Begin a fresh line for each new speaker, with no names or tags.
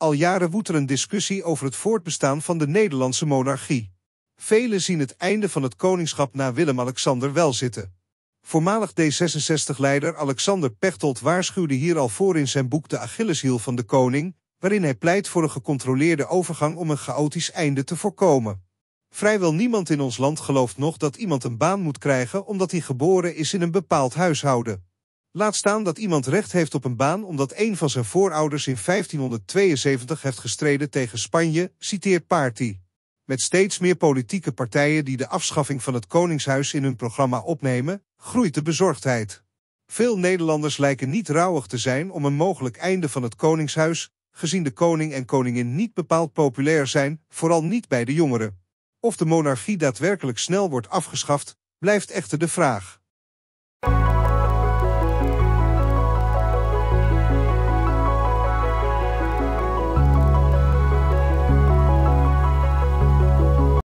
Al jaren woedt er een discussie over het voortbestaan van de Nederlandse monarchie. Velen zien het einde van het koningschap na Willem-Alexander wel zitten. Voormalig D66-leider Alexander Pechtold waarschuwde hier al voor in zijn boek De Achilleshiel van de Koning, waarin hij pleit voor een gecontroleerde overgang om een chaotisch einde te voorkomen. Vrijwel niemand in ons land gelooft nog dat iemand een baan moet krijgen omdat hij geboren is in een bepaald huishouden. Laat staan dat iemand recht heeft op een baan omdat een van zijn voorouders in 1572 heeft gestreden tegen Spanje, citeert Paarty. Met steeds meer politieke partijen die de afschaffing van het Koningshuis in hun programma opnemen, groeit de bezorgdheid. Veel Nederlanders lijken niet rouwig te zijn om een mogelijk einde van het Koningshuis, gezien de koning en koningin niet bepaald populair zijn, vooral niet bij de jongeren. Of de monarchie daadwerkelijk snel wordt afgeschaft, blijft echter de vraag.